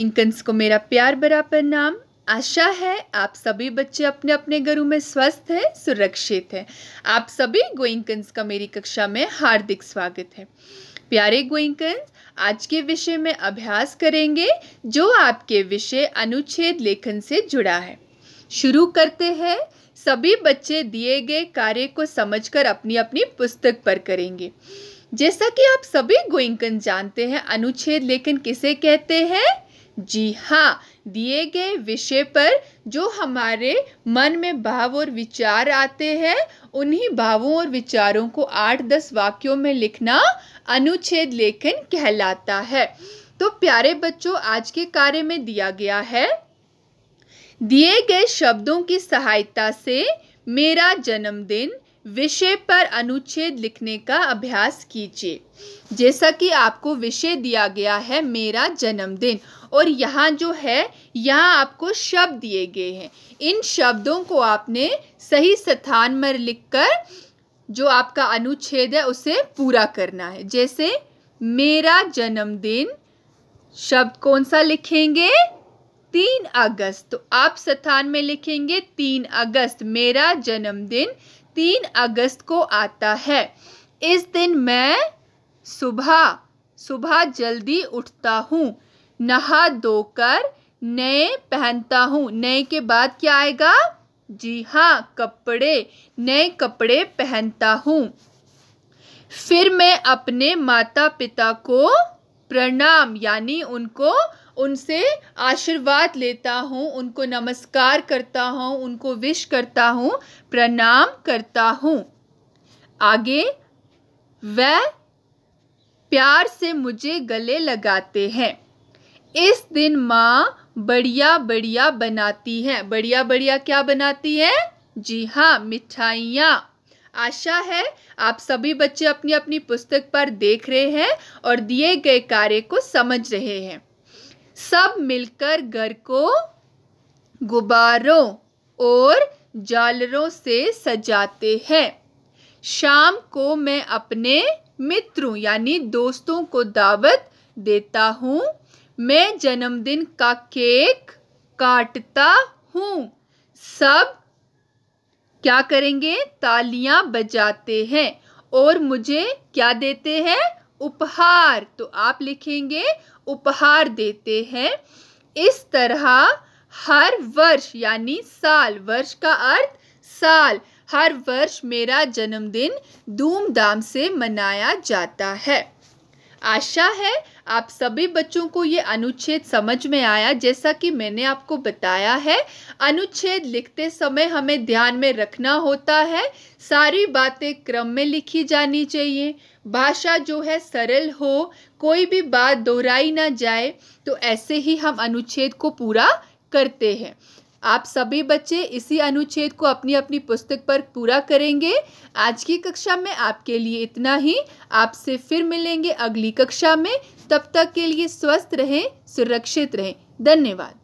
इंकन्स को मेरा प्यार भरा प्रणाम आशा है आप सभी बच्चे अपने अपने घरों में स्वस्थ हैं सुरक्षित हैं आप सभी गोइंकन्स का मेरी कक्षा में हार्दिक स्वागत है प्यारे गोइंकन्स आज के विषय में अभ्यास करेंगे जो आपके विषय अनुच्छेद लेखन से जुड़ा है शुरू करते हैं सभी बच्चे दिए गए कार्य को समझकर अपनी अपनी पुस्तक पर करेंगे जैसा कि आप सभी गोइंकन जानते हैं अनुच्छेद लेखन किसे कहते हैं जी हाँ दिए गए विषय पर जो हमारे मन में भाव और विचार आते हैं उन्हीं भावों और विचारों को आठ दस वाक्यों में लिखना अनुच्छेद लेखन कहलाता है तो प्यारे बच्चों आज के कार्य में दिया गया है दिए गए शब्दों की सहायता से मेरा जन्मदिन विषय पर अनुच्छेद लिखने का अभ्यास कीजिए जैसा कि आपको विषय दिया गया है मेरा जन्मदिन और यहाँ जो है यहाँ आपको शब्द दिए गए हैं इन शब्दों को आपने सही स्थान पर लिखकर जो आपका अनुच्छेद है उसे पूरा करना है जैसे मेरा जन्मदिन शब्द कौन सा लिखेंगे तीन अगस्त तो आप स्थान में लिखेंगे तीन अगस्त मेरा जन्मदिन तीन अगस्त को आता है इस दिन मैं सुबह सुबह जल्दी उठता हूँ नहा धोकर नए पहनता हूँ नए के बाद क्या आएगा जी हाँ कपड़े नए कपड़े पहनता हूँ फिर मैं अपने माता पिता को प्रणाम यानी उनको उनसे आशीर्वाद लेता हूँ उनको नमस्कार करता हूँ उनको विश करता हूँ प्रणाम करता हूँ आगे वह प्यार से मुझे गले लगाते हैं इस दिन माँ बढ़िया बढ़िया बनाती है बढ़िया बढ़िया क्या बनाती है जी हाँ मिठाइयाँ आशा है आप सभी बच्चे अपनी अपनी पुस्तक पर देख रहे हैं और दिए गए कार्य को समझ रहे हैं सब मिलकर घर को गुब्बारों और जालरों से सजाते हैं शाम को मैं अपने मित्रों यानी दोस्तों को दावत देता हूँ मैं जन्मदिन का केक काटता हूँ सब क्या करेंगे तालियां बजाते हैं और मुझे क्या देते हैं उपहार तो आप लिखेंगे उपहार देते हैं इस तरह हर वर्ष यानी साल वर्ष का अर्थ साल हर वर्ष मेरा जन्मदिन धूमधाम से मनाया जाता है आशा है आप सभी बच्चों को ये अनुच्छेद समझ में आया जैसा कि मैंने आपको बताया है अनुच्छेद लिखते समय हमें ध्यान में रखना होता है सारी बातें क्रम में लिखी जानी चाहिए भाषा जो है सरल हो कोई भी बात दोहराई ना जाए तो ऐसे ही हम अनुच्छेद को पूरा करते हैं आप सभी बच्चे इसी अनुच्छेद को अपनी अपनी पुस्तक पर पूरा करेंगे आज की कक्षा में आपके लिए इतना ही आपसे फिर मिलेंगे अगली कक्षा में तब तक के लिए स्वस्थ रहें सुरक्षित रहें धन्यवाद